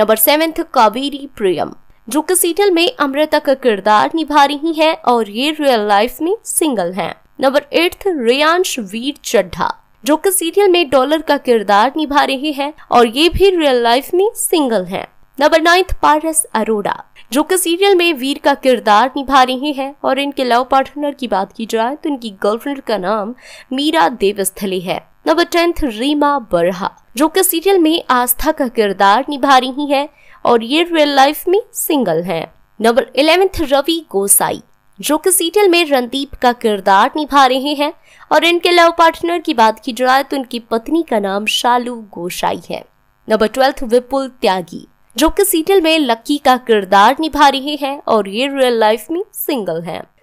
Number seventh Kaveri प्रियम जो कि serial में अमृता का किरदार निभा रही हैं और ये रियल लाइफ में सिंगल हैं। नंबर एट्थ रियांश वीर चड्ढा जो कि सीरियल में डॉलर का किरदार निभा रहे हैं और ये भी रियल लाइफ में सिंगल हैं। नंबर नाइन्थ पारस अरोड़ा जो कि सीरियल में वीर का किरदार निभा रहे हैं और इनके लव पार्टनर की बात की जाए तो इनकी गर्लफ्रेंड का नाम मीरा देवस्थली है नंबर टेंथ रीमा बरहा जो कि सीरियल में आस्था का किरदार निभा रही है और ये रियल लाइफ में सिंगल है नंबर इलेवेंथ रवि गोसाई जो कि सीरियल में रणदीप का किरदार निभा रहे हैं और इनके लव पार्टनर की बात की जाए तो इनकी पत्नी का नाम शालू गोसाई है नंबर ट्वेल्थ विपुल त्यागी जो कि सीरियल में लक्की का किरदार निभा रहे हैं और ये रियल लाइफ में सिंगल हैं।